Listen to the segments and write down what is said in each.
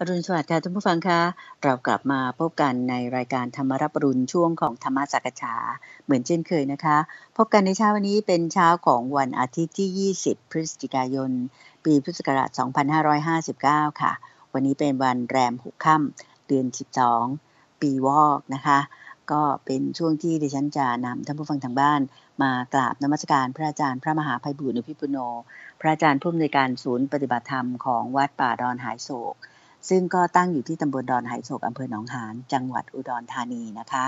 อรุณสวัสดิ์ค่ะท่านผู้ฟังคะเรากลับมาพบกันในรายการธรรมรับรุณช่วงของธรรมสักราเหมือนเช่นเคยนะคะ พบกันในเช้าวันนี้เป็นเช้าของวันอาทิตย์ที่ 20 พฤศจิกายน ปีพุทธศักราช 2559 ค่ะ วันนี้เป็นวันแรมหกค่ำเดือน 12 ปีวอกนะคะ ก็เป็นช่วงที่ดิฉันจะนำท่านผู้ฟังทางบ้าน มากราบนมัสการพระอาจารย์พระมหาภัยบุญอภิปุโน พระอาจารย์ผู้อำนวยการศูนย์ปฏิบัติธรรมของวัดป่าดอนหายโศกซึ่งก็ตั้งอยู่ที่ตำบลดอนไหโศก อำเภอหนองหานจังหวัดอุดรธานีนะคะ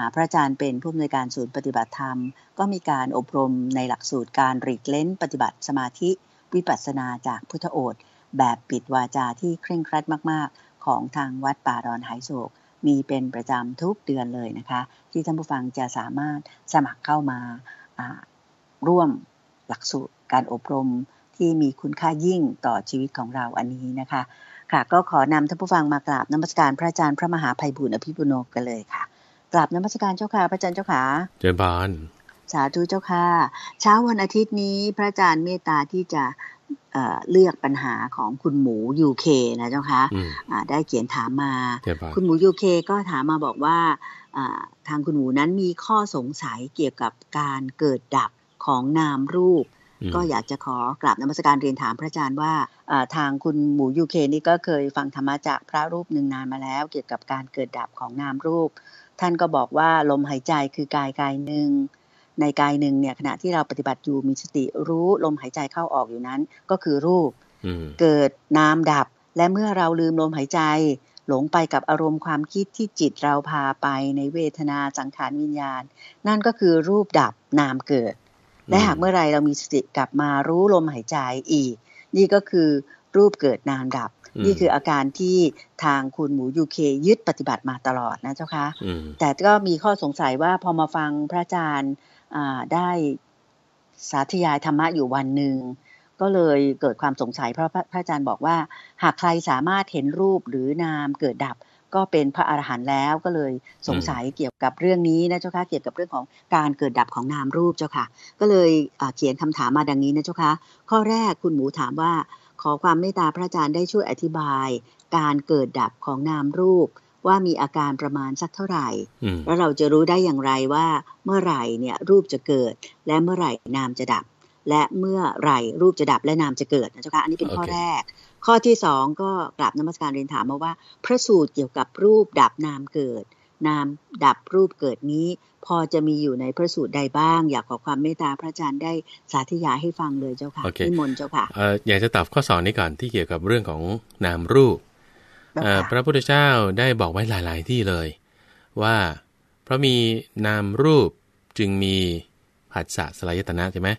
ะพระอาจารย์เป็นผู้อำนวยการศูนย์ปฏิบัติธรรม ก็มีการอบรมในหลักสูตรการรีกเล้นปฏิบัติสมาธิวิปัสสนาจากพุทธโอษฐ์แบบปิดวาจาที่เคร่งครัดมากๆ ของทางวัดป่าดอนไหโศก มีเป็นประจำทุกเดือนเลยนะคะ ที่ท่านผู้ฟังจะสามารถสมัครเข้ามาร่วมหลักสูตรการอบรมที่มีคุณค่ายิ่งต่อชีวิตของเราอันนี้นะคะค่ะก็ขอนำท่านผู้ฟังมากราบนมัสการพระอาจารย์พระมหาภัยบุญอภิบุโนกันเลยค่ะกราบนมัสการเจ้าค่ะพระอาจารย์เจ้าค่ะเจริญพนสาธุเจ้าค่ะเช้าวันอาทิตย์นี้พระอาจารย์เมตตาที่จะเเลือกปัญหาของคุณหมูยูเคนะเจ้าคะะได้เขียนถามมาคุณหมูยูเคก็ถามมาบอกว่าทางคุณหมูนั้นมีข้อสงสัยเกี่ยวกับการเกิดดับของนามรูปก็อยากจะขอกราบนมัสการเรียนถามพระอาจารย์ว่าทางคุณหมูยูเคนี่ก็เคยฟังธรรมะจากพระรูปหนึ่งนานมาแล้ว เกี่ยวกับการเกิดดับของนามรูป ท่านก็บอกว่าลมหายใจคือกายกายหนึ่ง ในกายหนึ่งเนี่ยขณะที่เราปฏิบัติอยู่มีสติรู้ลมหายใจเข้าออกอยู่นั้นก็คือรูปเกิดนามดับและเมื่อเราลืมลมหายใจ หลงไปกับอารมณ์ความคิดที่จิตเราพาไปในเวทนาสังขารวิญญาณ นั่นก็คือรูปดับนามเกิดและหากเมื่อไรเรามีสติกลับมารู้ลมหายใจอีก นี่ก็คือรูปเกิดนามดับ นี่คืออาการที่ทางคุณหมูยูเคยึดปฏิบัติมาตลอดนะเจ้าคะ แต่ก็มีข้อสงสัยว่าพอมาฟังพระอาจารย์ได้สาธยายธรรมะอยู่วันหนึ่ง ก็เลยเกิดความสงสัยเพราะพระอาจารย์บอกว่า หากใครสามารถเห็นรูปหรือนามเกิดดับก็เป็นพระอรหันต์แล้วก็เลยสงสัยเกี่ยวกับเรื่องนี้นะเจ้าค่ะเกี่ยวกับเรื่องของการเกิดดับของนามรูปเจ้าค่ะก็เลยเขียนคำถามมาดังนี้นะเจ้าค่ะข้อแรกคุณหมูถามว่าขอความเมตตาพระอาจารย์ได้ช่วยอธิบาย การเกิดดับของนามรูป ว่ามีอาการประมาณสักเท่าไหร่แล้วเราจะรู้ได้อย่างไรว่าเมื่อไหร่เนี่ยรูปจะเกิดและเมื่อไหร่นามจะดับ และเมื่อไหร่รูปจะดับและนามจะเกิดนะเจ้าค่ะอันนี้เป็นข้อแรกข้อที่สองก็กราบนมัสการเรียนถามมาว่า พระสูตรเกี่ยวกับรูป ดับนามเกิดนามดับรูปเกิดนี้ พอจะมีอยู่ในพระสูตรใดบ้าง อยากขอความเมตตาพระอาจารย์ได้สาธยายให้ฟังเลยเจ้าค่ะนิมนต์เจ้าค่ะอยากจะตอบข้อสองนี้ก่อนที่เกี่ยวกับเรื่องของนามรูปพระพุทธเจ้าได้บอกไว้หลาย ๆ ที่เลย ว่าเพราะมีนามรูปจึงมี ผัสสะสลายตนะใช่ไหม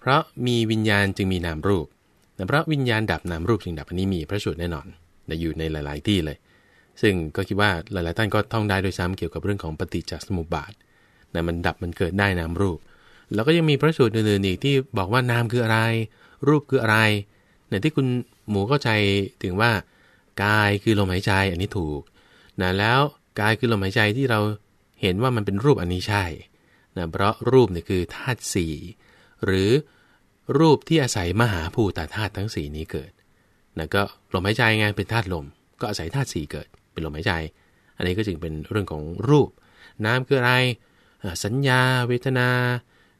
เพราะมีวิญญาณ จึงมีนามรูปแต่พระวิญญาณดับนามรูปสิ่งดับอันนี้มีพระสูตรแน่นอนอยู่ในหลาย ๆ ที่เลย ซึ่งก็คิดว่าหลาย ๆ ท่านก็ท่องได้โดยซ้ำเกี่ยวกับเรื่องของปฏิจจสมุปบาทนะมันดับมันเกิดได้นามรูป แล้วก็ยังมีพระสูตรอื่น ๆ อีกที่บอกว่านามคืออะไร รูปคืออะไรเนี่ยที่คุณหมูเข้าใจถึงว่า กายคือลมหายใจอันนี้ถูกนะแล้วกายคือลมหายใจที่เราเห็นว่ามันเป็นรูปอันนี้ใช่นะเพราะรูปเนี่ยคือธาตุสี่หรือรูปที่อาศัยมหาภูตาธาตุทั้งสี่นี้เกิดนั่นก็ลมหายใจไงเป็นธาตุลม ก็อาศัยธาตุสี่เกิด เป็นลมหายใจ อันนี้ก็จึงเป็นเรื่องของรูป น้ำคืออะไร สัญญา เวทนา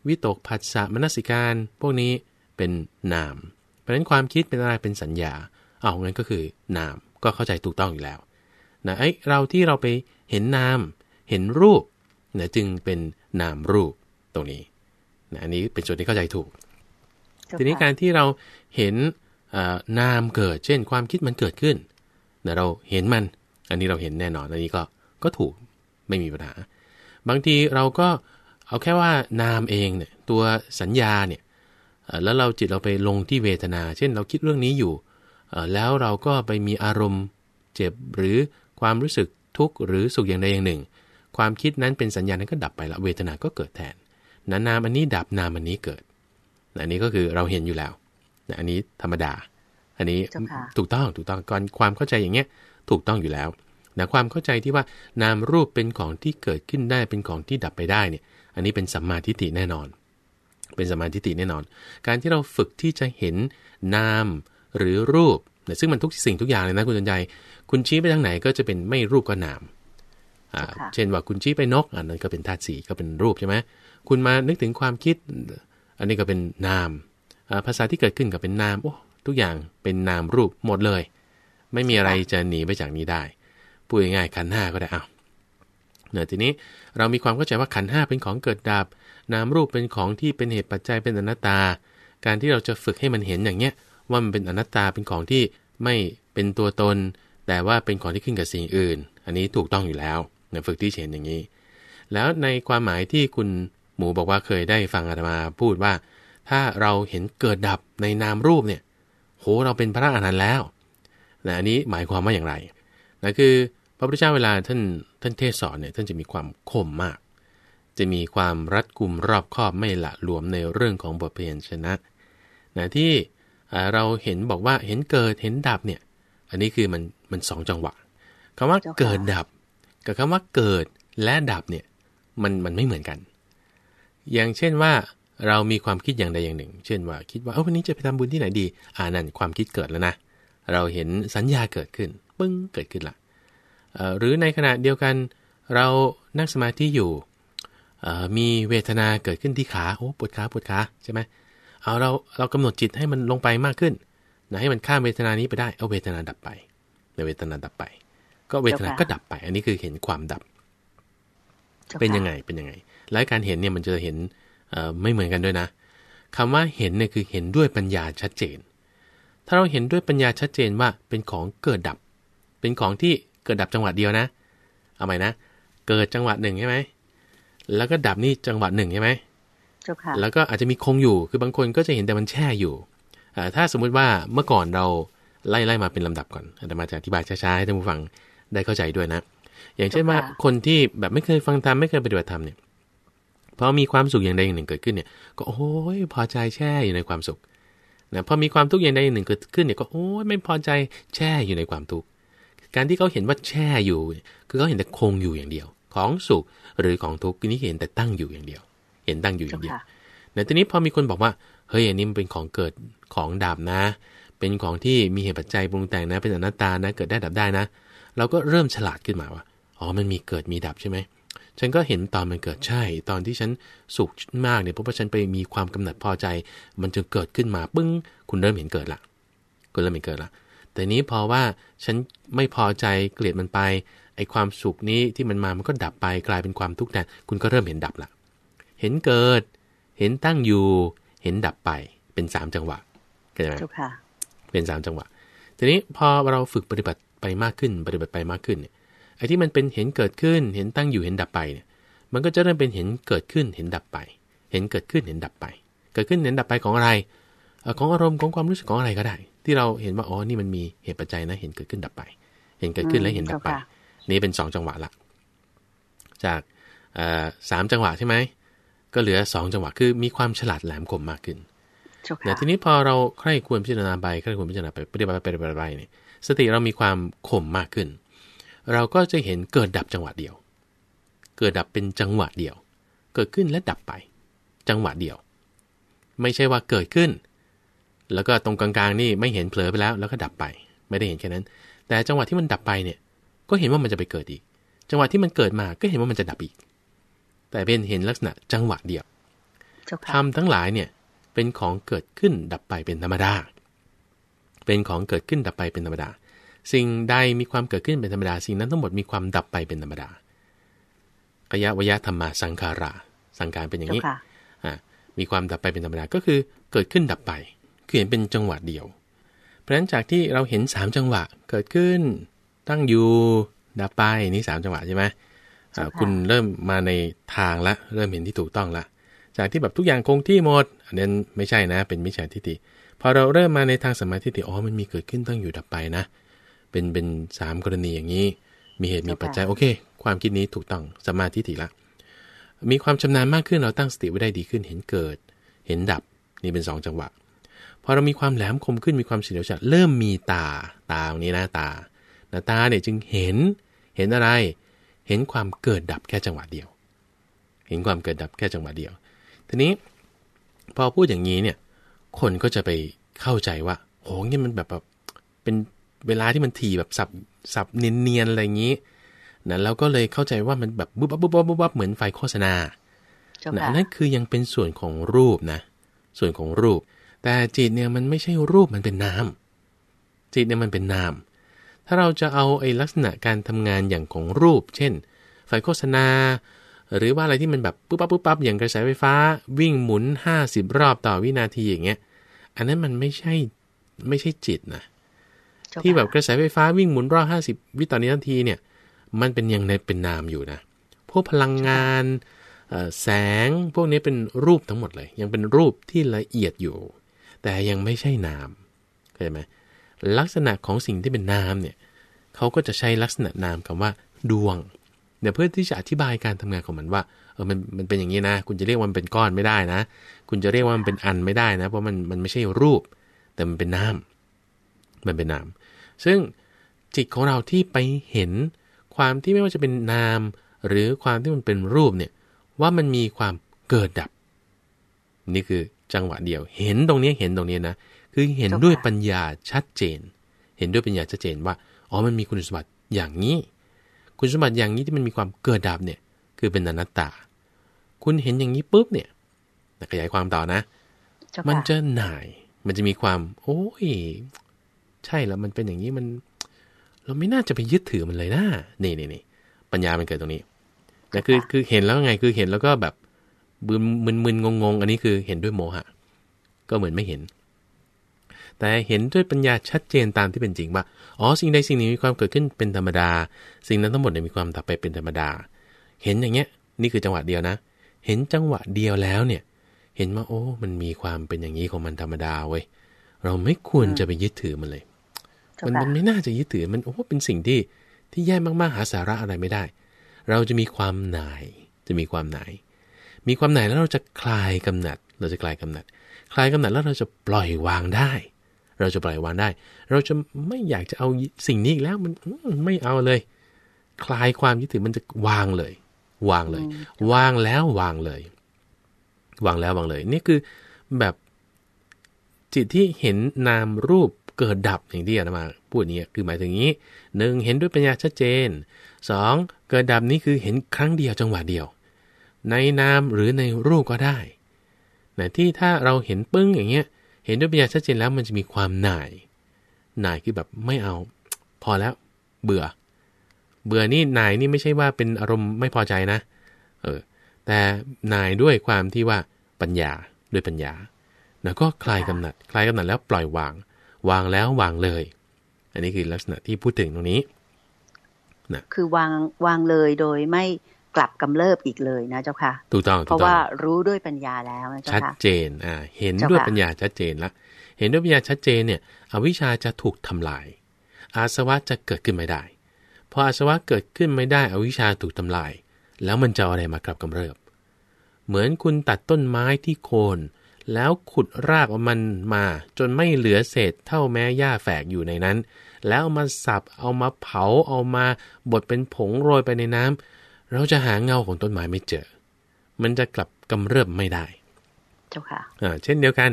วิตกผัสสะมนสิการ พวกนี้เป็นนาม เพราะฉะนั้นความคิดเป็นอะไรเป็นสัญญาเอางั้นก็คือนาม ก็เข้าใจถูกต้องอยู่แล้วนะไอเราที่เราไปเห็นนาม เห็นรูปนะจึงเป็นนามรูปตรงนี้นะอันนี้เป็นส่วนที่เข้าใจถูกทีนี้การที่เราเห็นนามเกิดเช่นความคิดมันเกิดขึ้น เราเห็นมันอันนี้เราเห็นแน่นอนอันนี้ก็ก็ถูกไม่มีปัญหา บางทีเราก็เอาแค่ว่านามเองเนี่ยตัวสัญญาเนี่ยแล้วเราจิตเราไปลงที่เวทนา เช่นเราคิดเรื่องนี้อยู่แล้วเราก็ไปมีอารมณ์เจ็บหรือความรู้สึกทุกข์หรือสุขอย่างใดอย่างหนึ่ง ความคิดนั้นเป็นสัญญานั้นก็ดับไปละเวทนา ก็เกิดแทนนานามอันนี้ดับนามอันนี้เกิดอันนี้ก็คือเราเห็นอยู่แล้วนะอันนี้ธรรมดา อันนี้ถูกต้องถูกต้องก่อนความเข้าใจอย่างเงี้ยถูกต้องอยู่แล้วนะความเข้าใจที่ว่านามรูปเป็นของที่เกิดขึ้นได้ เป็นของที่ดับไปได้เนี่ย อันนี้เป็นสัมมาทิฏฐิแน่นอน เป็นสัมมาทิฏฐิแน่นอน การที่เราฝึกที่จะเห็นนามหรือรูปนะซึ่งมันทุกสิ่งทุกอย่างเลยนะคุณสนใจคุณชี้ไปทางไหนก็จะเป็นไม่รูปก็นามเช่นว่าคุณชี้ไปนกอันนั้นก็เป็นธาตุสีก็เป็นรูปใช่ไหมคุณมานึกถึงความคิดอันนี้ก็เป็นนาม ภาษาที่เกิดขึ้นก็เป็นนาม โอ้ ทุกอย่างเป็นนามรูปหมดเลย ไม่มีอะไรจะหนีไปจากนี้ได้ พูดง่ายๆขันห้าก็ได้เอาเนี่ยทีนี้เรามีความเข้าใจว่าขันห้าเป็นของเกิดดับ นามรูปเป็นของที่เป็นเหตุปัจจัยเป็นอนัตตา การที่เราจะฝึกให้มันเห็นอย่างเนี้ยว่ามันเป็นอนัตตาเป็นของที่ไม่เป็นตัวตน แต่ว่าเป็นของที่ขึ้นกับสิ่งอื่น อันนี้ถูกต้องอยู่แล้วเนี่ยฝึกที่เห็นอย่างนี้ แล้วในความหมายที่คุณหมูบอกว่าเคยได้ฟังอาตมาพูดว่า ถ้าเราเห็นเกิดดับในนามรูปเนี่ยโหเราเป็นพระอรหันต์แล้วนะอันนี้หมายความว่าอย่างไรนะคือพระพุทธเจ้าเวลาท่านท่านเทศสอนเนี่ยท่านจะมีความคมมาก จะมีความรัดกุมรอบคอบไม่ละหลวมในเรื่องของบทเพียนชนะนะที่เราเห็นบอกว่าเห็นเกิดเห็นดับเนี่ย อันนี้คือมันมันสองจังหวะคำว่าเกิดดับกับ คำว่าเกิดและดับเนี่ยมันมันไม่เหมือนกันอย่างเช่นว่าเรามีความคิดอย่างใดอย่างหนึ่งเช่นว่าคิดว่าเออวันนี้จะไปทำบุญที่ไหนดี อ่านั่นความคิดเกิดแล้วนะเราเห็นสัญญาเกิดขึ้นปึ้งเกิดขึ้นละหรือในขณะเดียวกันเรานั่งสมาธิอยู่มีเวทนาเกิดขึ้นที่ขาโอ้ปวดขาปวดขาใช่ไหมเอาเราเรากำหนดจิตให้มันลงไปมากขึ้นนะให้มันข้ามเวทนานี้ไปได้เอาเวทนาดับไปในเวทนาดับไป ก็เวทนาก็ดับไป อันนี้คือเห็นความดับเป็นยังไงเป็นยังไงและการเห็นเนี่ยมันจะเห็นไม่เหมือนกันด้วยนะ คำว่าเห็นเนี่ยคือเห็นด้วยปัญญาชัดเจน ถ้าเราเห็นด้วยปัญญาชัดเจนว่าเป็นของเกิดดับ เป็นของที่เกิดดับจังหวะเดียวนะเอาใหม่นะ เกิดจังหวะหนึ่งใช่ไหมแล้วก็ดับนี่จังหวะหนึ่งใช่ไหมจบค่ะแล้วก็อาจจะมีคงอยู่คือบางคนก็จะเห็น แต่มันแช่อยู่ถ้าสมมุติว่าเมื่อก่อนเราไล่ไล่มาเป็นลำดับก่อนอาตมาจะอธิบายช้าๆให้ท่านผู้ฟังได้เข้าใจด้วยนะ อย่างเช่นว่าคนที่แบบไม่เคยฟังธรรมไม่เคยปฏิบัติธรรมเนี่ยพอมีความสุขอย่างใดอย่างหนึ่งเกิดขึ้นเนี่ย ก็โอ้ยพอใจแช่อยู่ในความสุขนะพอมีความทุกข์อย่างใดอย่างหนึ่งเกิดขึ้นเนี่ยก็โอ้ยไม่พอใจแช่อยู่ในความทุกข์การที่เขาเห็นว่าแช่อยู่คือเขาเห็นแต่คงอยู่อย่างเดียว ของสุขหรือของทุกข์นี่เห็นแต่ตั้งอยู่อย่างเดียว เห็นตั้งอยู่อย่างเดียวแต่ทีนี้พอมีคนบอกว่าเฮ้ยอันนี้มันเป็นของเกิดของดับนะ เป็นของที่มีเหตุปัจจัยปรุงแต่งนะ เป็นอนัตตานะเกิดได้ดับได้นะ เราก็เริ่มฉลาดขึ้นมาว่าอ๋อมันมีเกิดมีดับใช่ไหมฉันก็เห็นตอนมันเกิดใช่ ตอนที่ฉันสุขมากเนี่ยเพราะว่าฉันไปมีความกำหนัดพอใจ มันจึงเกิดขึ้นมาปึ้ง คุณเริ่มเห็นเกิดละคุณเริ่มเห็นเกิดละแต่นี้พอว่าฉันไม่พอใจเกลียดมันไปไอความสุขนี้ที่มันมามันก็ดับไปกลายเป็นความทุกข์แทนคุณก็เริ่มเห็นดับละเห็นเกิด เห็นตั้งอยู่เห็นดับไปเป็นสามจังหวะเข้าใจไหมเป็นสามจังหวะทีนี้พอเราฝึกปฏิบัติไปมากขึ้นปฏิบัติไปมากขึ้นเนี่ยไอ้ที่มันเป็นเห็นเกิดขึ้น เห็นตั้งอยู่เห็นดับไปเนี่ย มันก็จะเริ่มเป็นเห็นเกิดขึ้น เห็นดับไป เห็นเกิดขึ้น เห็นดับไป เกิดขึ้น เห็นดับไปของอะไร ของอารมณ์ของความรู้สึกของอะไรก็ได้ ที่เราเห็นว่า อ๋อ นี่มันมีเหตุปัจจัยนะ เห็นเกิดขึ้นดับไป เห็นเกิดขึ้นและเห็นดับไป นี่เป็นสองจังหวะหลัก จากสามจังหวะใช่ไหมก็เหลือสองจังหวะคือมีความฉลาดแหลมคมมากขึ้นยวทีนี้พอเราใคร่ควรพิจารณาไปใคร่ควรพิจารณาไปปฏิบัติไปปฏิบัติไปเนี่ยสติเรามีความคมมากขึ้นเราก็จะเห็นเกิดดับจังหวะเดียว เกิดดับเป็นจังหวะเดียว เกิดขึ้นและดับไป จังหวะเดียว ไม่ใช่ว่าเกิดขึ้น แล้วก็ตรงกลางๆนี่ไม่เห็นเผลอไปแล้ว แล้วก็ดับไปไม่ได้เห็นแค่นั้น แต่จังหวะที่มันดับไปเนี่ยก็เห็นว่ามันจะไปเกิดอีก จังหวะที่มันเกิดมาก็เห็นว่ามันจะดับอีก แต่เป็นเห็นลักษณะจังหวะเดียวทำทั้งหลายเนี่ยเป็นของเกิดขึ้นดับไปเป็นธรรมดา เป็นของเกิดขึ้นดับไปเป็นธรรมดาสิ่งใดมีความเกิดขึ้นเป็นธรรมดา สิ่งนั้นทั้งหมดมีความดับไปเป็นธรรมดากยวยะธรรมะสังขาราสังการเป็นอย่างนี้มีความดับไปเป็นธรรมดาก็คือเกิดขึ้นดับไปคือเห็นเป็นจังหวะเดียว เพราะฉะนั้นจากที่เราเห็น3จังหวะ เกิดขึ้นตั้งอยู่ดับไปนี่3จังหวะใช่ไหมคุณเริ่มมาในทางละ เริ่มเห็นที่ถูกต้องละ จากที่แบบทุกอย่างคงที่หมด อันนั้นไม่ใช่นะ เป็นมิจฉาทิฏฐิพอเราเริ่มมาในทางสมาธิฏฐิอ๋อมันมีเกิดขึ้นตั้งอยู่ดับไปนะเป็น เป็นสามกรณีอย่างนี้มีเหตุมีปัจจัยโอเค ความคิดนี้ถูกต้องสมาธิถี่ละมีความชำนาญมากขึ้นเราตั้งสติไว้ได้ดีขึ้น เห็นเกิด เห็นดับนี่เป็นสองจังหวะพอเรามีความแหลมคมขึ้นมีความเฉลียวฉลาดเริ่มมีตาตาตรงนี้นะตาหน้าตาเนี่ยจึงเห็นเห็นอะไรเห็นความเกิดดับแค่จังหวะเดียว เห็นความเกิดดับแค่จังหวะเดียว ทีนี้พอพูดอย่างนี้เนี่ยคนก็จะไปเข้าใจว่าโหนี่มันแบบแบบเป็นเวลาที่มันถี่แบบสับสับเนียนๆอะไรอย่างนี้นะแล้วก็เลยเข้าใจว่ามันแบบบุบบุบบุบบบเหมือนไฟโฆษณานะนั่นคือยังเป็นส่วนของรูปนะ ส่วนของรูป แต่จิตเนี่ยมันไม่ใช่รูปมันเป็นนามจิตเนี่ยมันเป็นนามถ้าเราจะเอาไอ้ลักษณะการทำงานอย่างของรูป เช่น ไฟโฆษณา หรือว่าอะไรที่มันแบบปุ๊บปั๊บปุ๊บปั๊บอย่างกระแสไฟฟ้าวิ่งหมุน50รอบต่อวินาทีอย่างเงี้ย อันนั้นมันไม่ใช่ไม่ใช่จิตนะที่แบบกระแสไฟฟ้าวิ่งหมุนรอบห้าสิบวิตอนนี้ทันทีเนี่ยมันเป็นยังในเป็นนามอยู่นะพวกพลังงานแสงพวกนี้เป็นรูปทั้งหมดเลย ยังเป็นรูปที่ละเอียดอยู่ แต่ยังไม่ใช่นามเข้าใจไหมลักษณะของสิ่งที่เป็นนามเนี่ยเขาก็จะใช้ลักษณะนามคำว่าดวงเดี๋ยวเพื่อที่จะอธิบายการทำงานของมันว่าเออมันมันเป็นอย่างนี้นะคุณจะเรียกว่ามันเป็นก้อนไม่ได้นะ คุณจะเรียกว่ามันเป็นอันไม่ได้นะ เพราะมันมันไม่ใช่รูปแต่มันเป็นนามมันเป็นนาม ซึ่งจิตของเราที่ไปเห็นความที่ไม่ว่าจะเป็นนาม หรือความที่มันเป็นรูปเนี่ยว่ามันมีความเกิดดับ นี่คือจังหวะเดียว เห็นตรงนี้เห็นตรงนี้นะ คือเห็นด้วยปัญญาชัดเจน เห็นด้วยปัญญาชัดเจนว่า อ๋อมันมีคุณสมบัติอย่างนี้ คุณสมบัติอย่างนี้ที่มันมีความเกิดดับเนี่ย คือเป็นอนัตตา คุณเห็นอย่างนี้ปุ๊บเนี่ยขยายความต่อนะ มันจะหน่าย มันจะมีความโอ้ยใช่แล้วมันเป็นอย่างนี้มัน เราไม่น่าจะไปยึดถือมันเลยนะนี่นี่นี่ปัญญามันเกิดตรงนี้นะคือคือเห็นแล้วไงคือเห็นแล้วก็แบบมึนมึนงงงอันนี้คือเห็นด้วยโมหะก็เหมือนไม่เห็น แต่เห็นด้วยปัญญาชัดเจนตามที่เป็นจริงว่าอ๋อสิ่งใดสิ่งหนึ่งมีความเกิดขึ้นเป็นธรรมดา สิ่งนั้นทั้งหมดเนี่ยมีความดับไปเป็นธรรมดา เห็นอย่างเงี้ย นี่คือจังหวะเดียวนะเห็นจังหวะเดียวแล้วเนี่ย เห็นว่าโอ้มันมีความเป็นอย่างนี้ของมันธรรมดาเว้ยเราไม่ควรจะไปยึดถือมันเลยมันมันไม่น่าจะยึดถือ มันโอ้เป็นสิ่งที่ ที่แย่มาก ๆ หาสาระอะไรไม่ได้ เราจะมีความหน่าย จะมีความหน่าย มีความหน่ายแล้วเราจะคลายกำหนัด เราจะคลายกำหนัด คลายกำหนัดแล้วเราจะปล่อยวางได้ เราจะปล่อยวางได้ เราจะไม่อยากจะเอาสิ่งนี้อีกแล้วมันไม่เอาเลย คลายความยึดถือมันจะวางเลย วางเลย วางแล้ววางเลย วางแล้ววางเลยนี่คือแบบจิตที่เห็นนามรูปเกิดดับอย่างที่อา์มาพูดนี้คือหมายถึงนี้หนึ่งเห็นด้วยปัญญาชัดเจน 2. เกิดดับนี้คือเห็นครั้งเดียวจังหวะเดียว ในนามหรือในรูปก็ได้นะที่ถ้าเราเห็นปึ้งอย่างเงี้ยเห็นด้วยปัญญาชัดเจนแล้วมันจะมีความหน่ายหน่ายคือแบบไม่เอา พอแล้ว เบื่อ เบื่อนี่หน่ายนี่ไม่ใช่ว่าเป็นอารมณ์ไม่พอใจนะเออแต่หน่ายด้วยความที่ว่าปัญญาด้วยปัญญา แล้วก็คลายกำหนัดคลายกำหนัดแล้วปล่อยวางวางแล้ววางเลย อันนี้คือลักษณะที่พูดถึงตรงนี้นะคือวางวางเลยโดยไม่กลับกำเริบอีกเลยนะเจ้าค่ะถูกต้อง เพราะว่ารู้ด้วยปัญญาแล้วนะเจ้าค่ะ ชัดเจนอ่าเห็นด้วยปัญญาชัดเจนละ เห็นด้วยปัญญาชัดเจนเนี่ย อวิชชาจะถูกทำลาย อาสวะจะเกิดขึ้นไม่ได้ พออาสวะเกิดขึ้นไม่ได้ อวิชชาถูกทำลาย แล้วมันจะอะไรมากลับกำเริบ เหมือนคุณตัดต้นไม้ที่โคนแล้วขุดรากมันมา จนไม่เหลือเศษเท่าแม้หญ้าแฝกอยู่ในนั้น แล้วมาสับ เอามาเผาเอามาบดเป็นผงโรยไปในน้ำ เราจะหาเงาของต้นไม้ไม่เจอ มันจะกลับกำเริบไม่ได้ เจ้าค่ะเช่นเดียวกัน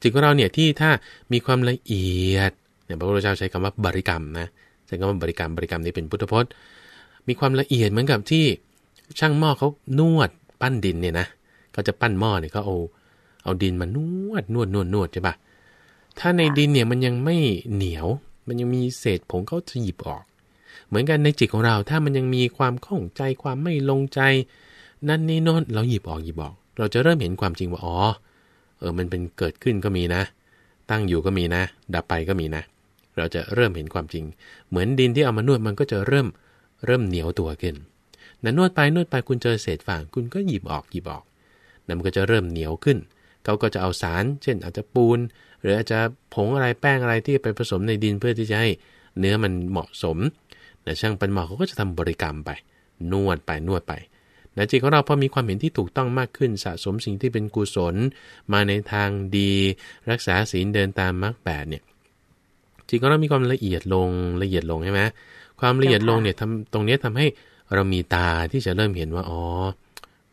จิตของเราเนี่ยที่ถ้ามีความละเอียดเนี่ยพระพุทธเจ้าใช้คำว่าบริกรรมนะใช้คำว่าบริกรรมบริกรรมนี้เป็นพุทธพจน์ มีความละเอียดเหมือนกับที่ช่างหม้อเขานวดปั้นดินเนี่ยนะเขาจะปั้นหม้อเนี่ยเขาเอาเอาดินมานวด นวดนวดนวดใช่ปะถ้าในดินเนี่ยมันยังไม่เหนียว มันยังมีเศษผงเขาจะหยิบออก เหมือนกันในจิตของเราถ้ามันยังมีความข้องใจความไม่ลงใจ นั่นนี่นนเราหยิบออกหยิบออก เราจะเริ่มเห็นความจริงว่าอ๋อ เออมันเป็นเกิดขึ้นก็มีนะ ตั้งอยู่ก็มีนะ ดับไปก็มีนะ เราจะเริ่มเห็นความจริง เหมือนดินที่เอามานวดมันก็จะเริ่มเริ่มเหนียวตัวขึ้นน่นวดไปนวดไปคุณเจอเศษฝางคุณก็หยิบออกหยิบออกนัมันก็จะเริ่มเหนียวขึ้นเขาก็จะเอาสาร เช่นอาจจะปูน หรืออาจจะผงอะไรแป้งอะไรที่ไปผสมในดินเพื่อที่จะให้เนื้อมันเหมาะสมนะช่างปันหมอเขาก็จะทำบริกรรมไปนวดไปนวดไปนะจิตของเราพอมีความเห็นที่ถูกต้องมากขึ้นสะสมสิ่งที่เป็นกุศล มาในทางดี รักษาศีลเดินตามมรรคแปดเนี่ยจิตของเรา มีความละเอียดลงละเอียดลงใช่ไหมความละเอียดลงเนี่ยทำตรงนี้ทำให้เรามีตาที่จะเริ่มเห็นว่าอ๋อ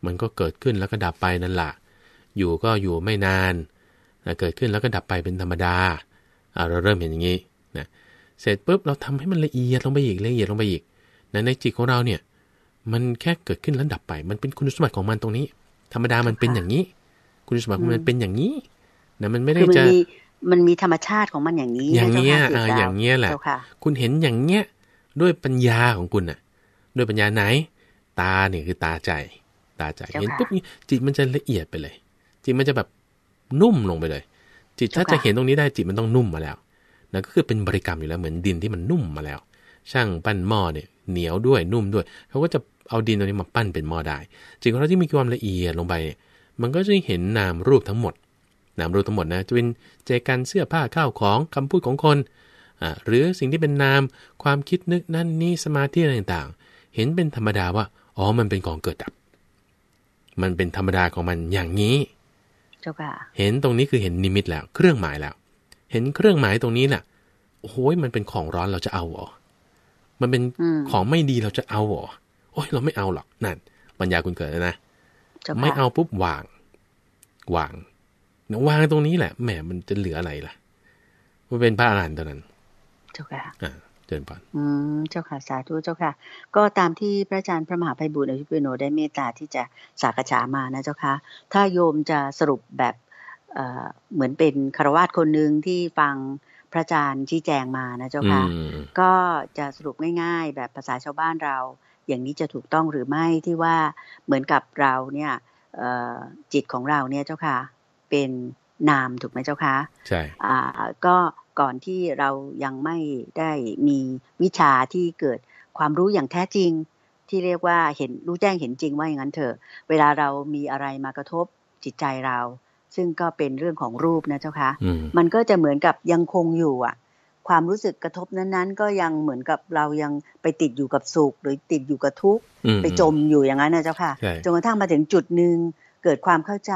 มันก็เกิดขึ้นแล้วก็ดับไปนั่นแหละอยู่ก็อยู่ไม่นานนะเกิดขึ้นแล้วก็ดับไปเป็นธรรมดา เราเริ่มเห็นอย่างนี้นะเสร็จปุ๊บเราทำให้มันละเอียดลงไปอีกละเอียดลงไปอีกนะในจิตของเราเนี่ย มันแค่เกิดขึ้นแล้วดับไป มันเป็นคุณสมบัติของมันตรงนี้ ธรรมดามันเป็นอย่างนี้ คุณสมบัติมันเป็นอย่างนี้นะมันไม่ได้จะมันมีธรรมชาติของมันอย่างนี้ อย่างเงี้ยเอออย่างเงี้ยแหละคุณเห็นอย่างเงี้ยด้วยปัญญาของคุณอ่ะด้วยปัญญาไหน ตาเนี่ยคือตาใจตาใจเห็นปุ๊บจิตมันจะละเอียดไปเลยจิตมันจะแบบนุ่มลงไปเลย จิตถ้าจะเห็นตรงนี้ได้จิตมันต้องนุ่มมาแล้วนะก็คือเป็นบริกรรมอยู่แล้วเหมือนดินที่มันนุ่มมาแล้ว ช่างปั้นหม้อเนี่ย เหนียวด้วยนุ่มด้วยเขาก็จะเอาดินตรงนี้มาปั้นเป็นหม้อได้ จิตของเราที่มีความละเอียดลงไปเนี่ยมันก็จะเห็นนามรูปทั้งหมด นามรูปทั้งหมดนะจะเป็นใจกันเสื้อผ้าข้าวของคำพูดของคนอ่าหรือสิ่งที่เป็นนามความคิดนึกนั่นนี่สมาธิอะไรต่างๆ เห็นเป็นธรรมดาว่าอ๋อมันเป็นของเกิดดับ มันเป็นธรรมดาของมันอย่างนี้เจ้าค่ะเห็นตรงนี้คือเห็นนิมิตแล้ว เครื่องหมายแล้วเห็นเครื่องหมายตรงนี้น่ะโอ้ยมันเป็นของร้อนเราจะเอาหรอมันเป็นของไม่ดีเราจะเอาหรอโอ้ยเราไม่เอาหรอกนั่นปัญญาคุณเกิดแล้วนะไม่เอาปุ๊บวางวางวางตรงนี้แหละแหมมันจะเหลืออะไรล่ะมันเป็นพระอรหันต์เท่านั้นเจ้าค่ะจนพรอืมเจ้าค่ะสาธุเจ้าค่ะก็ตามที่พระอาจารย์พระมหาไพบุตรอภิปุโนได้เมตตาที่จะสักษามานะเจ้าค่ะถ้าโยมจะสรุปแบบเหมือนเป็นคารวาสคนหนึ่งที่ฟังพระอาจารย์ชี้แจงมานะเจ้าค่ะก็จะสรุปง่ายๆแบบภาษาชาวบ้านเรา อย่างนี้จะถูกต้องหรือไม่ที่ว่าเหมือนกับเราเนี่ยจิตของเราเนี่ยเจ้าค่ะเป็นนามถูกไหมเจ้าคะใช่ก็ก่อนที่เรายังไม่ได้มีวิชาที่เกิดความรู้อย่างแท้จริง ที่เรียกว่าเห็นรู้แจ้งเห็นจริงว่าอย่างนั้น เถอะ เวลาเรามีอะไรมากระทบจิตใจเรา ซึ่งก็เป็นเรื่องของรูปนะเจ้าคะมันก็จะเหมือนกับยังคงอยู่อ่ะ ความรู้สึกกระทบนั้น ๆ ก็ยังเหมือนกับเรายังไปติดอยู่กับสุขหรือติดอยู่กับทุกข์ ไปจมอยู่อย่างนั้นนะเจ้าค่ะจนกระทั่งมาถึงจุดหนึ่งเกิดความเข้าใจ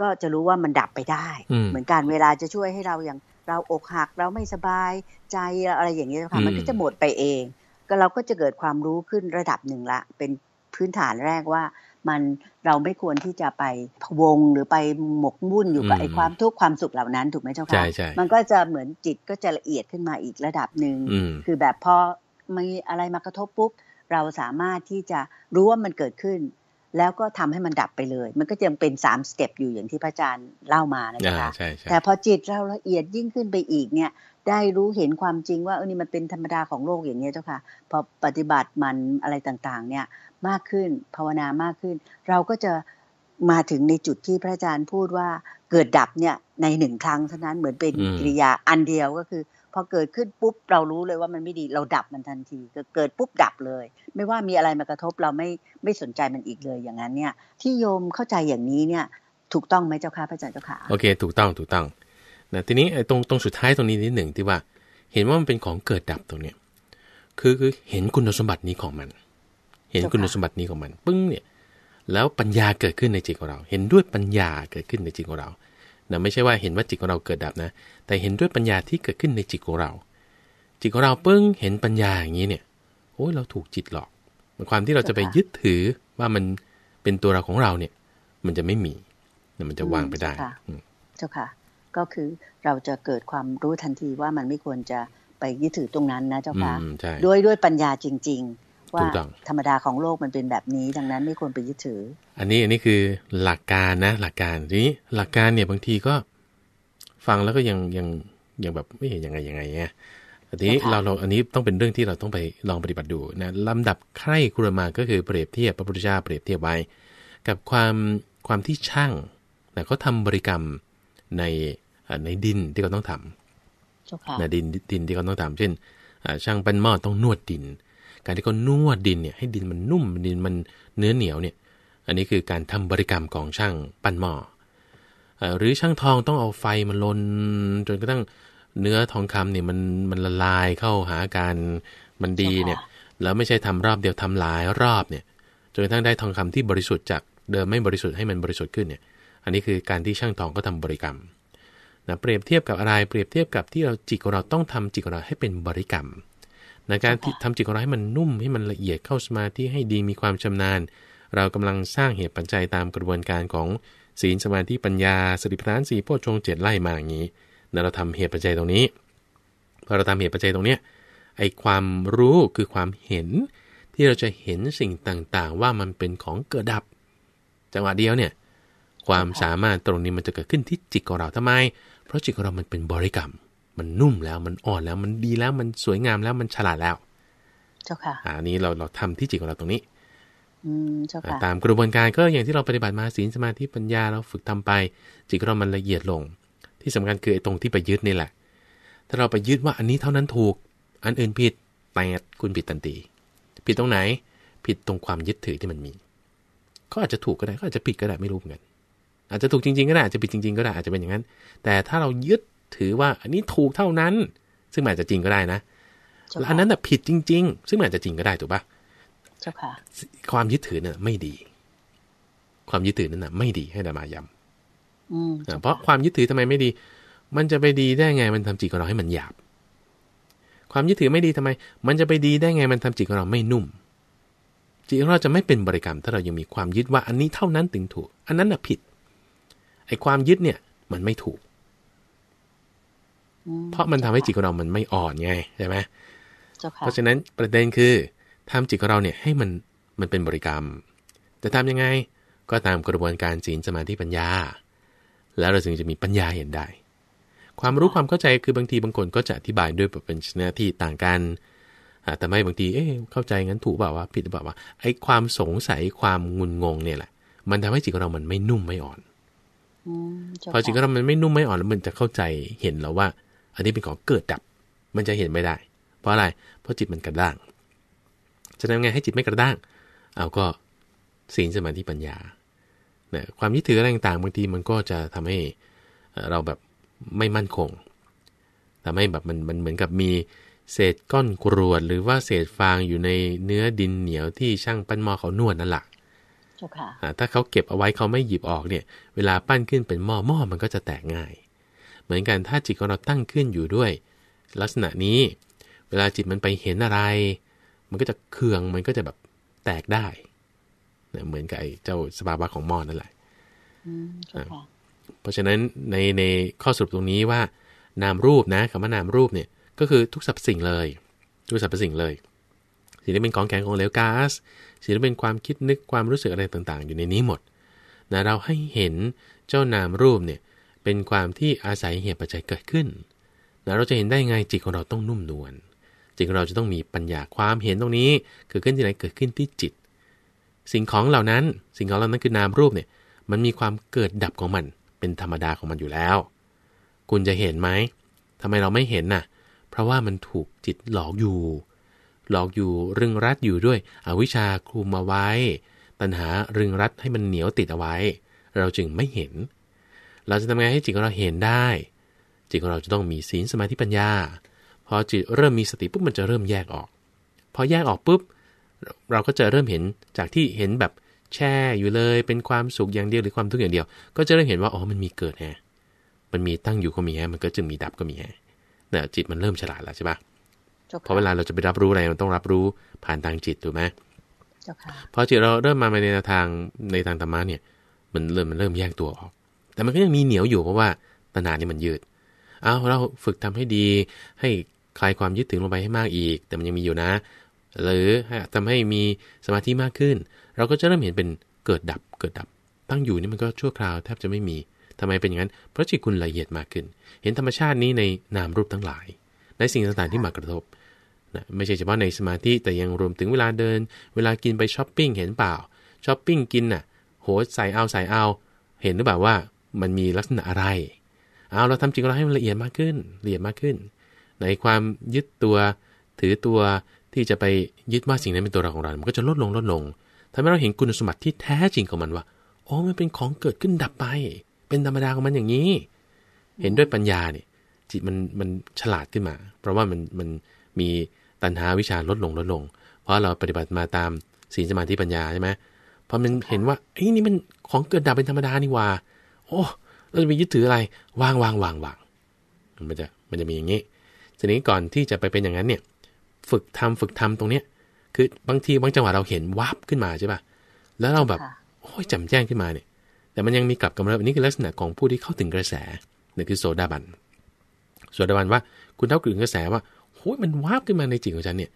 ก็จะรู้ว่ามันดับไปได้ เหมือนกันเวลาจะช่วยให้เราอย่างเราอกหักเราไม่สบายใจอะไรอย่างเงี้ยค่ะมันก็จะหมดไปเอง ก็เราก็จะเกิดความรู้ขึ้นระดับหนึ่งละ เป็นพื้นฐานแรกว่ามันเราไม่ควรที่จะไปพวงหรือไปหมกมุ่นอยู่กับไอ้ความทุกข์ความสุขเหล่านั้น ถูกไหมเจ้าค่ะมันก็จะเหมือนจิตก็จะละเอียดขึ้นมาอีกระดับหนึ่งคือแบบพอมีอะไรมากระทบปุ๊บเราสามารถที่จะรู้ว่ามันเกิดขึ้นแล้วก็ทำให้มันดับไปเลย มันก็ยังเป็นสามสเต็ปอยู่อย่างที่พระอาจารย์เล่ามานะคะ แต่พอจิตเราละเอียดยิ่งขึ้นไปอีกเนี่ย ได้รู้เห็นความจริง ว่าเออนี่มันเป็นธรรมดาของโลกอย่างนี้เจ้าค่ะ พอปฏิบัติมันอะไรต่างๆเนี่ยมากขึ้นภาวนามากขึ้น เราก็จะมาถึงในจุดที่พระอาจารย์พูดว่าเกิดดับเนี่ยในหนึ่งครั้งเท่านั้นเหมือนเป็นกิริยาอันเดียวก็คือพอเกิดขึ้นปุ๊บเรารู้เลยว่ามันไม่ดีเราดับมันทันทีเกิดปุ๊บดับเลย ไม่ว่ามีอะไรมากระทบเราไม่ไม่สนใจมันอีกเลย อย่างนั้นเนี่ย ที่โยมเข้าใจอย่างนี้เนี่ย ถูกต้องไหมเจ้าค่ะพระอาจารย์เจ้าค่ะโอเค ถูกต้องถูกต้องนะทีนี้ตรงตรงสุดท้ายตรงนี้นิดหนึ่งที่ว่า เห็นว่ามันเป็นของเกิดดับตรงเนี้ยคือคือเห็นคุณสมบัตินี้ของมัน เห็นคุณสมบัตินี้ของมัน ปึ้งเนี่ย แล้วปัญญาเกิดขึ้นในจิตของเรา เห็นด้วยปัญญาเกิดขึ้นในจิตของเรานะไม่ใช่ว่าเห็นว่าจิตของเราเกิดดับนะแต่เห็นด้วยปัญญาที่เกิดขึ้นในจิตของเรา จิตของเราเพิ่งเห็นปัญญาอย่างนี้ เนี่ยโอ้ยเราถูกจิตหลอกความที่เราจะไปยึดถือว่ามันเป็นตัวเราของเราเนี่ย มันจะไม่มีมันจะวางไปได้เจ้าค่ะ ก็คือเราจะเกิดความรู้ทันทีว่ามันไม่ควรจะไปยึดถือตรงนั้นนะ เจ้าค่ะด้วยด้วยปัญญาจริง ๆว่าธรรมดาของโลกมันเป็นแบบนี้ ดังนั้นไม่ควรไปยึดถือ อันนี้อันนี้คือหลักการนะ หลักการทีนี้หลักการเนี่ยบางทีก็ฟังแล้วก็ยังยังยังแบบไม่เห็นยังไงยังไงเนี่ยทีนี้เราเราอันนี้ต้องเป็นเรื่องที่เราต้องไปลองปฏิบัติดูนะลำดับใครคครมาก็คือเปรียบเทียบพระพุทธเจ้าเปรียบเทียบไว้กับความความที่ช่างต่เขาทาบริกรรมในในดินที่เขาต้องทำนะดินดินที่เขาต้องทำเช่นช่างปั้นหม้อต้องนวดดินการที่เขานวดดินเนี่ยให้ดินมันนุ่มดินมันเนื้อเหนียวเนี่ยอันนี้คือการทำบริกรรมของช่างปั้นหม้อหรือช่างทองต้องเอาไฟมันลน จนกระทั่งเนื้อทองคำเนี่ยมันมันละลายเข้าหากันมันดีเนี่ยแล้วไม่ใช่ทำรอบเดียวทำหลายรอบเนี่ยจนกระทั่งได้ทองคำที่บริสุทธิ์จากเดิมไม่บริสุทธิ์ให้มันบริสุทธิ์ขึ้นเนี่ยอันนี้คือการที่ช่างทองก็ทำบริกรรมนะเปรียบเทียบกับอะไรเปรียบเทียบกับที่เราจิตของเราต้องทำจิตของเราให้เป็นบริกรรมนะการทำำจิตของเราให้มันนุ่มให้มันละเอียดเข้าสมาธิให้ดีมีความชำนาญ เรากำลังสร้างเหตุปัจจัยตามกระบวนการของศีลสมาธิปัญญาสติปัญญาสี่โพชฌงเจ็ดไล่มาอย่างนี้นะเราทำเหตุปัจจัยตรงนี้พอเราทำเหตุปัจจัยตรงเนี้ยไอความรู้คือความเห็นที่เราจะเห็นสิ่งต่างๆ ว่ามันเป็นของเกิดดับ จังหวะเดียวเนี่ยความสามารถตรงนี้มันจะเกิดขึ้นที่จิตของเราทำไม เพราะจิตของเรามันเป็นบริกรรมมันนุ่มแล้วมันอ่อนแล้วมันดีแล้วมันสวยงามแล้วมันฉลาดแล้ว เจ้าค่ะอันนี้เราเราทำที่จิตของเราตรงนี้ตามกระบวนการก็อย่างที่เราปฏิบัติมาศีลสมาธิปัญญาเราฝึกทำไป จิตเรามันละเอียดลง ที่สำคัญคือไอ้ตรงที่ไปยึดนี่แหละถ้าเราไปยึดว่าอันนี้เท่านั้นถูก อันอื่นผิดแต่คุณผิดตันตีผิดตรงไหน ผิดตรงความยึดถือที่มันมี ก็อาจจะถูกก็ได้ก็อาจจะผิดก็ได้ไม่รู้เหมือนกันอาจจะถูกจริงๆก็ได้ อาจจะผิดจริง ๆก็ได้อาจจะเป็นอย่างนั้นแต่ถ้าเรายึดถือว่า อันนี้ถูกเท่านั้น ซึ่งอาจจะจริงก็ได้นะแล้วอันนั้นน่ะผิดจริงๆ ซึ่งอาจจะจริงก็ได้ถูกปะความยึดถือเนี่ยไม่ดี ความยึดถือนั่นน่ะไม่ดีให้ดามาย้ำเพราะความยึดถือทำไมไม่ดี มันจะไปดีได้ไงมันทำจิตของเราให้มันหยาบ ความยึดถือไม่ดีทำไม มันจะไปดีได้ไง มันทำจิตของเราไม่นุ่มจิตของเราจะไม่เป็นบริกรรม ถ้าเรายังมีความยึดว่าอันนี้เท่านั้นถึงถูก อันนั้นน่ะผิดไอ้ความยึดเนี่ย มันไม่ถูกเพราะมันทำให้จิตของเรา มันไม่อ่อนไงใช่ไหม เพราะฉะนั้นประเด็นคือทำจิตของเราเนี่ยให้มัน มันเป็นบริกรรม จะทํำยังไง ก็ตามกระบวนการศีลสมาธิปัญญา แล้วเราถึงจะมีปัญญาเห็นได้ ความรู้ความเข้าใจคือบางทีบางคนก็จะอธิบายด้วยแบบเป็นชนะที่ต่างกัน แต่ไม่บางที เอ๊ะเข้าใจงั้นถูกเปล่าวะผิดเปล่าวะ ไอ้ความสงสัยความงุนงงเนี่ยแหละ มันทำให้จิตของเรา มันไม่นุ่มไม่อ่อนพอจิตของเรา มันไม่นุ่มไม่อ่อนแล้วมันจะเข้าใจเห็นแล้วว่าอันนี้เป็นของเกิดดับมันจะเห็นไม่ได้ เพราะอะไรเพราะจิตมันกระด้าง จะทำไงให้จิตไม่กระด้าง เอาก็ศีลสมาธิปัญญานะความยึดถืออะไรต่างๆ บางทีมันก็จะทำให้เราแบบไม่มั่นคงทำให้แบบมันมันเหมือนกับมีเศษก้อนกรวด หรือว่าเศษฟางอยู่ในเนื้อดินเหนียวที่ช่างปั้นหม้อเขานวดนั่นแหละถ้าเขาเก็บเอาไว้เขาไม่หยิบออกเนี่ย เวลาปั้นขึ้นเป็นหม้อหม้อมันก็จะแตกง่ายเหมือนกัน ถ้าจิตของเราตั้งขึ้นอยู่ด้วย ลักษณะนี้ เวลาจิตมันไปเห็นอะไร มันก็จะเคือง มันก็จะแบบแตกได้ เหมือนกับไอ้เจ้าสภาวะของหม้อนนั่นแหละเพราะฉะนั้นในในข้อสรุปตรงนี้ว่า นามรูปนะคำว่านามรูปเนี่ยก็คือทุกสรรพสิ่งเลย ทุกสรรพสิ่งเลยสิ่งที่เป็นของแข็งของเหลวก๊าซสิ่งที่เป็นความคิดนึกความรู้สึกอะไรต่างๆ อยู่ในนี้หมดนะเราให้เห็นเจ้านามรูปเนี่ยเป็นความที่อาศัยเหตุปัจจัยเกิดขึ้นนะเราจะเห็นได้ไงจิตของเราต้องนุ่มนวลจิตของเราจะต้องมีปัญญาความเห็นตรงนี้เกิดขึ้นที่ไหนเกิดขึ้นที่จิต สิ่งของเหล่านั้นสิ่งของเหล่านั้นคือนามรูปเนี่ย มันมีความเกิดดับของมัน เป็นธรรมดาของมันอยู่แล้ว คุณจะเห็นไหมทำไมเราไม่เห็นน่ะ เพราะว่ามันถูกจิตหลอกอยู่ หลอกอยู่ รึงรัดอยู่ด้วยอวิชชาคลุมมาไว้ตัณหารึงรัดให้มันเหนียวติดเอาไว้ เราจึงไม่เห็นเราจะทำไงให้จิตของเราเห็นได้ จิตของเราจะต้องมีศีลสมาธิปัญญา พอจิตเริ่มมีสติปุ๊บมันจะเริ่มแยกออก พอแยกออกปุ๊บ เราก็จะเริ่มเห็นจากที่เห็นแบบแช่อยู่เลยเป็นความสุขอย่างเดียวหรือความทุกข์อย่างเดียว ก็จะเริ่มเห็นว่าอ๋อมันมีเกิดแฮะมันมีตั้งอยู่ก็มีแฮะมันก็จึงมีดับก็มีแฮะเนี่ยจิตมันเริ่มฉลาดแล้วใช่ปะเพราะเวลาเราจะไปรับรู้อะไรมันต้องรับรู้ผ่านทางจิตถูกไหมพอจิตเราเริ่มมาในทางในทางธรรมะเนี่ยมันเริ่มมันเริ่มแยกตัวออกแต่มันก็ยังมีเหนียวอยู่เพราะว่าตัณหานี่มันยืด เอาเราฝึกทำให้ดีให้คลายความยึดถึงลงไปให้มากอีก แต่มันยังมีอยู่นะ หรือทำให้มีสมาธิมากขึ้น เราก็จะเริ่มเห็นเป็นเกิดดับเกิดดับตั้งอยู่นี่มันก็ชั่วคราวแทบจะไม่มีทำไมเป็นอย่างนั้นเพราะจิตคุณละเอียดมากขึ้น เห็นธรรมชาตินี้ในนามรูปทั้งหลาย ในสิ่งต่างๆที่มากระทบนะไม่ใช่เฉพาะในสมาธิแต่ยังรวมถึงเวลาเดิน เวลากินไปช้อปปิ้งเห็นเปล่าช้อปปิ้งกินน่ะโหใส่เอาใส่เอา เห็นหรือเปล่าว่ามันมีลักษณะอะไร เอาเราทำจิของเราให้มันละเอียดมากขึ้นละเอียดมากขึ้น ในความยึดตัวถือตัวที่จะไปยึดว่าสิ่งนั้นเป็นตัวเราของเรา มันก็จะลดลงลดลงทำให้เราเห็นคุณสมบัติที่แท้จริงของมันว่าอ๋อมันเป็นของเกิดขึ้นดับไป เป็นธรรมดาของมันอย่างนี้ เห็นด้วยปัญญาเนี่ยจิตมันมันฉลาดขึ้นมา เพราะว่ามันมันมีตัณหาวิชาลดลงลดลง เพราะเราปฏิบัติมาตามศีลสมาธิปัญญาใช่ไหมพอมันเห็นว่าไอ้นี่มันของเกิดดับเป็นธรรมดานี่ว่าโอ้เราจะไปยึดถืออะไรวางวางวางวางมันจะมันจะมีอย่างนี้ทีนี้ก่อนที่จะไปเป็นอย่างนั้นเนี่ย ฝึกทำฝึกทำตรงเนี้ยคือบางทีบางจังหวะเราเห็นวับขึ้นมาใช่ป่ะ แล้วเราแบบ โอ้ยจำแจ้งขึ้นมาเนี่ย แต่มันยังมีกลับกำเริบอันนี้คือลักษณะของผู้ที่เข้าถึงกระแสนี่คือโซดาบันโซดาบันว่า คุณเท่าถึงกระแสว่าโอ้ย มันวับขึ้นมาในจิตของฉันเนี่ย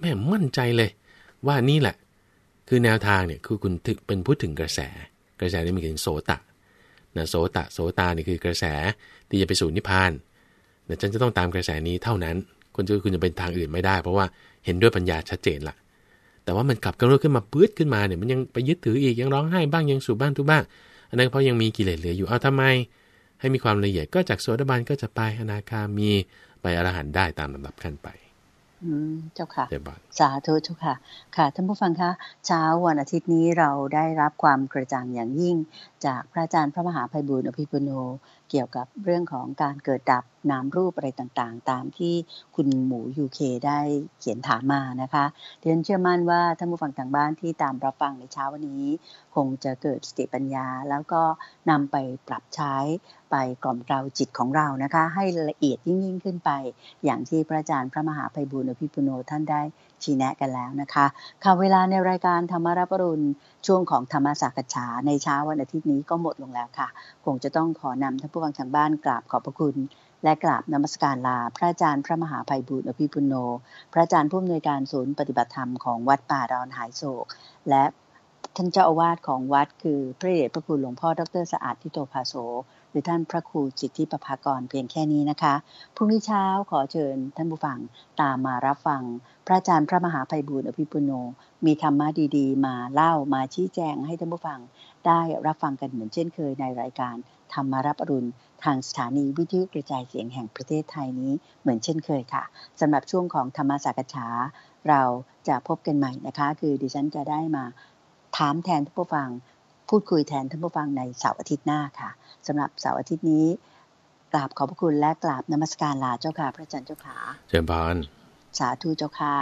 แม่มั่นใจเลย ว่านี่แหละ คือแนวทางเนี่ย คือคุณถึงเป็นพูดถึงกระแส กระแสนี้มันคือโสตะนะโสตะโสตานี่คือกระแสที่จะไปสู่นิพพานนะฉันจะต้องตามกระแสนี้เท่านั้นคุณจะคุณจะเป็นทางอื่นไม่ได้เพราะว่าเห็นด้วยปัญญาชัดเจนละ่ะ แต่ว่ามันกลับกระโดดขึ้นมาปื๊ดขึ้นมาเนี่ยมันยังไปยึดถืออีก ยังร้องไห้บ้าง ยังสูบบ้างทุกบ้างอันนั้นเพราะยังมีกิเลสเหลืออยู่ เอาทำไม ให้มีความละเอียดก็จากโสดาบันก็จะไปอนาคามีไปอรหันต์ได้ตามลำดับขั้นไปเจ้าค่ะสาธุเจ้าค่ะค่ะท่านผู้ฟังคะเช้าวันอาทิตย์นี้เราได้รับความกระจ่างอย่างยิ่ง จากพระอาจารย์พระมหาภัยบุญอภิปุโน เกี่ยวกับเรื่องของการเกิดดับนามรูปอะไรต่างๆ ตามที่คุณหมูยูเคได้เขียนถามมานะคะเรียนเชื่อมั่นว่าท่านผู้ฟังทางบ้านที่ตามรับฟังในเช้าวันนี้ คงจะเกิดสติปัญญาแล้วก็นำไปปรับใช้ไปกล่อมเกลาจิตของเรานะคะ ให้ละเอียดยิ่งยิ่งขึ้นไป อย่างที่พระอาจารย์พระมหาภัยบุญอภิปุโนท่านได้ชี้แนะกันแล้วนะคะค่ะเวลาในรายการธรรมรัปรุณช่วงของธรรมศาสกฉา ในเช้าวันอาทิตย์นี้ก็หมดลงแล้วค่ะ คงจะต้องขอนำท่านผู้ฟังทางบ้านกราบขอบพระคุณ และกราบนมัสการลา พระอาจารย์พระมหาภัยบุญอภิปุโนพระอาจารย์ผู้อำนวยการศูนย์ปฏิบัติธรรมของวัดป่าดอนหายโศก และท่านเจ้าอาวาสของวัดคือพระเดชพระคุณหลวงพ่อดรสะอาดทิโตภาโสหรือท่านพระครูจิตที่ประภากรเพียงแค่นี้นะคะ พรุ่งนี้เช้าขอเชิญท่านผู้ฟังตามมารับฟัง พระอาจารย์พระมหาไพบุลอภิปุโน มีธรรมะดีๆ มาเล่ามาชี้แจงให้ท่านผู้ฟังได้รับฟังกันเหมือนเช่นเคยในรายการ ธรรมารับอรุณทางสถานีวิทยุกระจายเสียงแห่งประเทศไทยนี้เหมือนเช่นเคยค่ะสำหรับช่วงของธรรมศากษาเราจะพบกันใหม่นะคะ คือดิฉันจะได้มาถามแทนผู้ฟังพูดคุยแทนท่านผู้ฟังในเสาร์อาทิตย์หน้าค่ะสำหรับเสาร์อาทิตย์นี้กราบขอบพระคุณและกราบนมัสการลาเจ้าค่ะ พระอาจารย์เจ้าค่ะเจริญพรสาธุเจ้าค่ะ